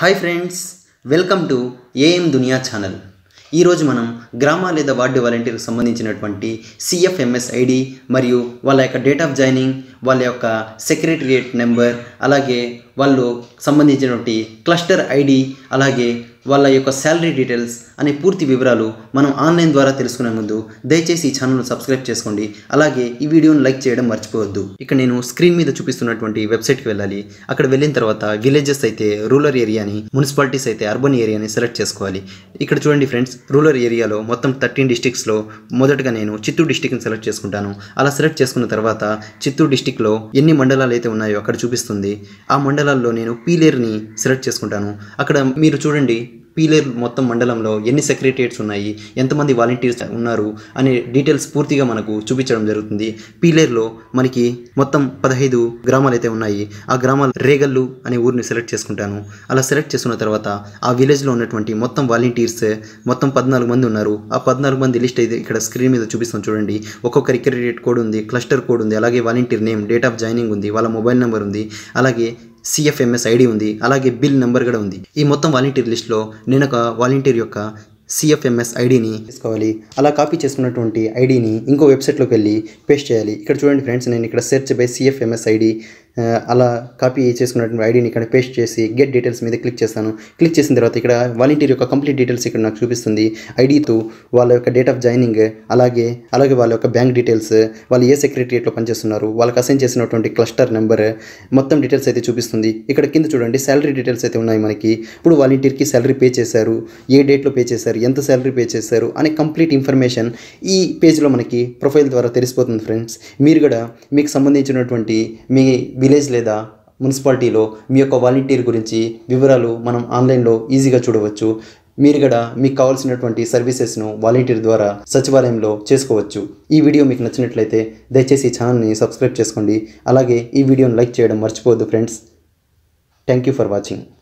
hi friends welcome to AM Duniya channel ఈరోజు మనం గ్రామ లేదా వార్డు వాలంటీర్కి సంబంధించినటువంటి సిఎఫ్ఎంఎస్ ఐడి మరియు వాళ్ళ యొక్క డేట్ ఆఫ్ జాయినింగ్ వాళ్ళ యొక్క సెక్రటరియట్ నెంబర్ అలాగే వాళ్ళు సంబంధించినటువంటి క్లస్టర్ ఐడి అలాగే వాళ్ళ యొక్క శాలరీ డీటెయిల్స్ అనే పూర్తి వివరాలు మనం ఆన్లైన్ ద్వారా తెలుసుకునే ముందు దయచేసి ఈ ఛానల్ను సబ్స్క్రైబ్ చేసుకోండి అలాగే ఈ వీడియోను లైక్ చేయడం మర్చిపోవద్దు ఇక్కడ నేను స్క్రీన్ మీద చూపిస్తున్నటువంటి వెబ్సైట్కి వెళ్ళాలి అక్కడ వెళ్ళిన తర్వాత విలేజెస్ అయితే రూరల్ ఏరియాని మున్సిపాలిటీస్ అయితే అర్బన్ ఏరియాని సెలెక్ట్ చేసుకోవాలి ఇక్కడ చూడండి ఫ్రెండ్స్ రూరల్ ఏరియాలో మొత్తం థర్టీన్ డిస్టిక్స్లో మొదటగా నేను చిత్తూరు డిస్టిక్ని సెలెక్ట్ చేసుకుంటాను అలా సెలెక్ట్ చేసుకున్న తర్వాత చిత్తూరు డిస్టిక్లో ఎన్ని మండలాలు అయితే ఉన్నాయో అక్కడ చూపిస్తుంది ఆ మండలాల్లో నేను పీలేర్ని సెలెక్ట్ చేసుకుంటాను అక్కడ మీరు చూడండి పీలేర్ మొత్తం మండలంలో ఎన్ని సెక్రటరియట్స్ ఉన్నాయి ఎంతమంది వాలంటీర్స్ ఉన్నారు అనే డీటెయిల్స్ పూర్తిగా మనకు చూపించడం జరుగుతుంది పీలేర్లో మనకి మొత్తం పదహైదు గ్రామాలు అయితే ఉన్నాయి ఆ గ్రామాల రేగల్లు అనే ఊరిని సెలెక్ట్ చేసుకుంటాను అలా సెలెక్ట్ చేసుకున్న తర్వాత ఆ విలేజ్లో ఉన్నటువంటి మొత్తం వాలంటీర్స్ మొత్తం పద్నాలుగు మంది ఉన్నారు ఆ పద్నాలుగు మంది లిస్ట్ అయితే ఇక్కడ స్క్రీన్ మీద చూపిస్తాం చూడండి ఒక్కొక్క క్రెడిట్ కోడ్ ఉంది క్లస్టర్ కోడ్ ఉంది అలాగే volunteer name date of joining ఉంది వాళ్ళ మొబైల్ నెంబర్ ఉంది అలాగే సిఎఫ్ఎంఎస్ ఐడి ఉంది అలాగే బిల్ నెంబర్ కూడా ఉంది ఈ మొత్తం వాలంటీర్ లిస్ట్లో నేను ఒక వాలంటీర్ యొక్క సిఎఫ్ఎంఎస్ ఐడిని తీసుకోవాలి అలా కాపీ చేసుకున్నటువంటి ఐడిని ఇంకో వెబ్సైట్లోకి వెళ్ళి పేస్ట్ చేయాలి ఇక్కడ చూడండి ఫ్రెండ్స్ నేను ఇక్కడ సెర్చ్ బై సిఎఫ్ఎంఎస్ ఐడి అలా కాపీ చేసుకున్నటువంటి ఐడిని ఇక్కడ పేస్ట్ చేసి గెట్ డీటెయిల్స్ మీద క్లిక్ చేస్తాను క్లిక్ చేసిన తర్వాత ఇక్కడ వాలంటీర్ యొక్క కంప్లీట్ డీటెయిల్స్ ఇక్కడ నాకు చూపిస్తుంది ఐడితో వాళ్ళ యొక్క డేట్ ఆఫ్ జాయినింగ్ అలాగే అలాగే వాళ్ళ యొక్క బ్యాంక్ డీటెయిల్స్ వాళ్ళు ఏ సెక్రటరియట్లో పనిచేస్తున్నారు వాళ్ళకి అసైన్ చేసినటువంటి క్లస్టర్ నెంబర్ మొత్తం డీటెయిల్స్ అయితే చూపిస్తుంది ఇక్కడ కింద చూడండి శాలరీ డీటెయిల్స్ అయితే ఉన్నాయి మనకి ఇప్పుడు వాలంటీర్కి శాలరీ పే చేశారు ఏ డేట్లో పే చేశారు ఎంత శాలరీ పే చేశారు అనే కంప్లీట్ ఇన్ఫర్మేషన్ ఈ పేజ్లో మనకి ప్రొఫైల్ ద్వారా తెలిసిపోతుంది ఫ్రెండ్స్ మీరు కూడా మీకు సంబంధించినటువంటి మీ విలేజ్ లేదా మున్సిపాలిటీలో మీ యొక్క వాలంటీర్ గురించి వివరాలు మనం ఆన్లైన్లో ఈజీగా చూడవచ్చు మీరు కూడా మీకు కావాల్సినటువంటి సర్వీసెస్ను వాలంటీర్ ద్వారా సచివాలయంలో చేసుకోవచ్చు ఈ వీడియో మీకు నచ్చినట్లయితే దయచేసి ఛానల్ని సబ్స్క్రైబ్ చేసుకోండి అలాగే ఈ వీడియోని లైక్ చేయడం మర్చిపోవద్దు friends thank you for watching